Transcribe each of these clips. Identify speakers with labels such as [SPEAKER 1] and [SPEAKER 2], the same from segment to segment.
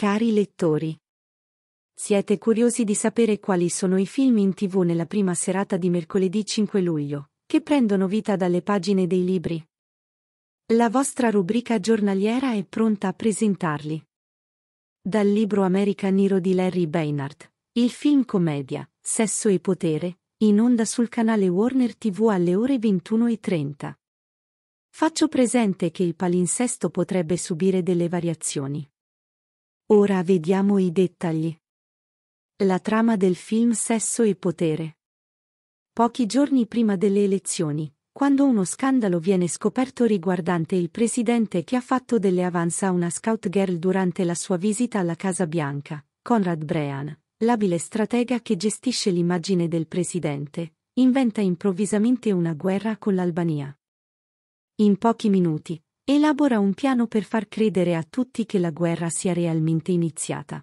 [SPEAKER 1] Cari lettori, siete curiosi di sapere quali sono i film in tv nella prima serata di mercoledì 5 luglio, che prendono vita dalle pagine dei libri? La vostra rubrica giornaliera è pronta a presentarli. Dal libro American Hero di Larry Baynard, il film commedia, Sesso e Potere, in onda sul canale Warner TV alle ore 21.30. Faccio presente che il palinsesto potrebbe subire delle variazioni. Ora vediamo i dettagli. La trama del film Sesso e potere. Pochi giorni prima delle elezioni, quando uno scandalo viene scoperto riguardante il presidente che ha fatto delle avanza a una scout girl durante la sua visita alla Casa Bianca, Conrad Brean, l'abile stratega che gestisce l'immagine del presidente, inventa improvvisamente una guerra con l'Albania. In pochi minuti, Elabora un piano per far credere a tutti che la guerra sia realmente iniziata.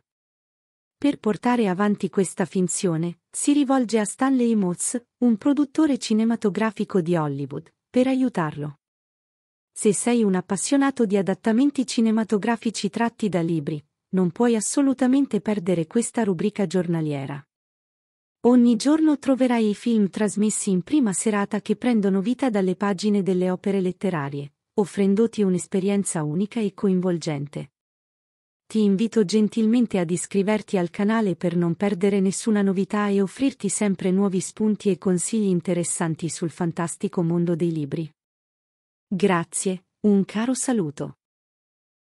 [SPEAKER 1] Per portare avanti questa finzione, si rivolge a Stanley Motz, un produttore cinematografico di Hollywood, per aiutarlo. Se sei un appassionato di adattamenti cinematografici tratti da libri, non puoi assolutamente perdere questa rubrica giornaliera. Ogni giorno troverai i film trasmessi in prima serata che prendono vita dalle pagine delle opere letterarie offrendoti un'esperienza unica e coinvolgente. Ti invito gentilmente ad iscriverti al canale per non perdere nessuna novità e offrirti sempre nuovi spunti e consigli interessanti sul fantastico mondo dei libri. Grazie, un caro saluto.